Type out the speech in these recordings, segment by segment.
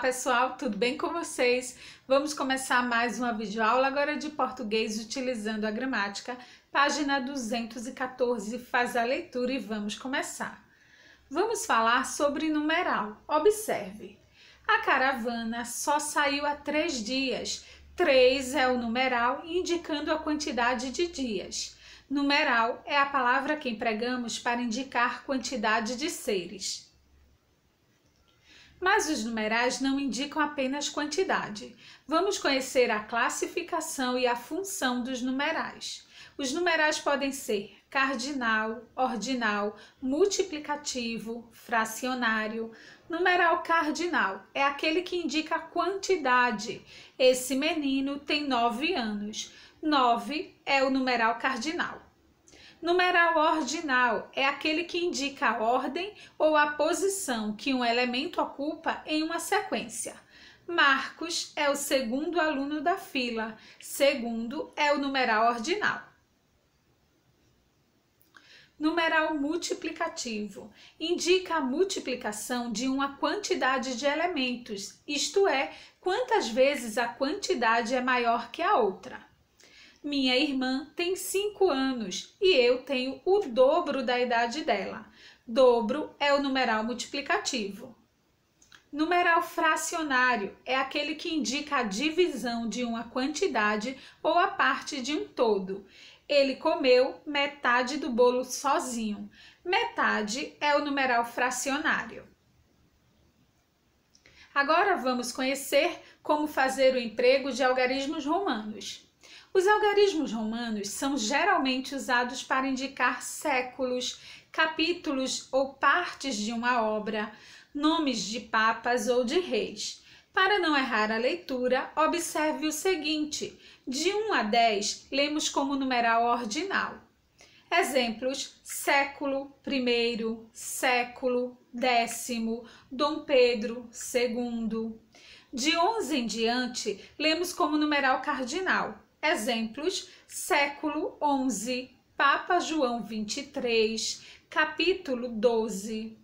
pessoal, tudo bem com vocês? Vamos começar mais uma videoaula agora de português utilizando a gramática, página 214, faz a leitura e vamos começar. Vamos falar sobre numeral. Observe, a caravana só saiu há três dias. Três é o numeral, indicando a quantidade de dias. Numeral é a palavra que empregamos para indicar quantidade de seres. Mas os numerais não indicam apenas quantidade. Vamos conhecer a classificação e a função dos numerais. Os numerais podem ser cardinal, ordinal, multiplicativo, fracionário. Numeral cardinal é aquele que indica a quantidade. Esse menino tem nove anos. Nove é o numeral cardinal. Numeral ordinal é aquele que indica a ordem ou a posição que um elemento ocupa em uma sequência. Marcos é o segundo aluno da fila, segundo é o numeral ordinal. Numeral multiplicativo indica a multiplicação de uma quantidade de elementos, isto é, quantas vezes a quantidade é maior que a outra. Minha irmã tem 5 anos e eu tenho o dobro da idade dela. Dobro é o numeral multiplicativo. Numeral fracionário é aquele que indica a divisão de uma quantidade ou a parte de um todo. Ele comeu metade do bolo sozinho. Metade é o numeral fracionário. Agora vamos conhecer como fazer o emprego de algarismos romanos. Os algarismos romanos são geralmente usados para indicar séculos, capítulos ou partes de uma obra, nomes de papas ou de reis. Para não errar a leitura, observe o seguinte: de 1 a 10, lemos como numeral ordinal. Exemplos: século I, século X, Dom Pedro II. De 11 em diante, lemos como numeral cardinal. Exemplos: século XI, Papa João 23, capítulo 12.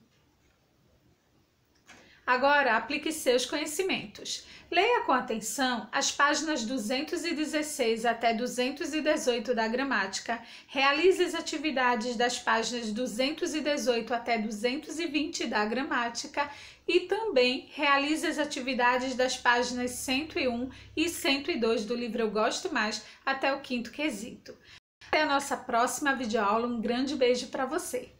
Agora aplique seus conhecimentos. Leia com atenção as páginas 216 até 218 da gramática, realize as atividades das páginas 218 até 220 da gramática e também realize as atividades das páginas 101 e 102 do livro Eu Gosto Mais até o quinto quesito. Até a nossa próxima videoaula, um grande beijo para você!